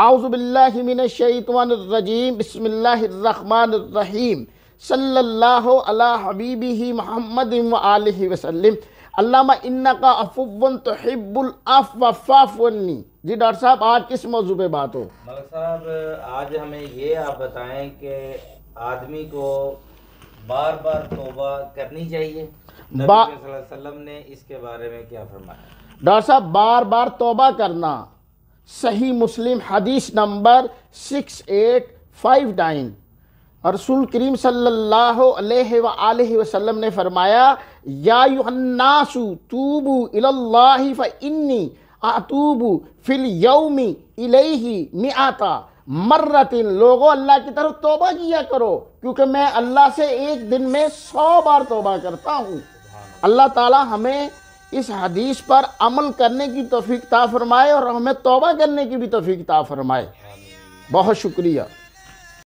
اعوذ باللہ من الشیطان الرجیم بسم اللہ الرحمن الرحیم صلی اللہ علی حبیبہ محمد و آلہ وسلم علامہ انکا افوون تحب الاف و فافونی جی ڈاٹ صاحب آج کس موضوع پہ بات ہو ملک صاحب آج ہمیں یہ آپ بتائیں کہ آدمی کو بار بار توبہ کرنی چاہیے نبی صلی اللہ علیہ وسلم نے اس کے بارے میں کیا فرمایا ڈاٹ صاحب بار بار توبہ کرنا صحیح مسلم حدیث نمبر سکس ایٹ فائیو نائن رسول کریم صلی اللہ علیہ وآلہ وسلم نے فرمایا یا طوبو توبو الاللہ آبو فل فی الیوم میں آتا مرتن لوگوں اللہ کی طرف توبہ کیا کرو کیونکہ میں اللہ سے ایک دن میں سو بار توبہ کرتا ہوں اللہ تعالی ہمیں اس حدیث پر عمل کرنے کی توفیق تا فرمائے اور ہمیں توبہ کرنے کی بھی توفیق تا فرمائے بہت شکریہ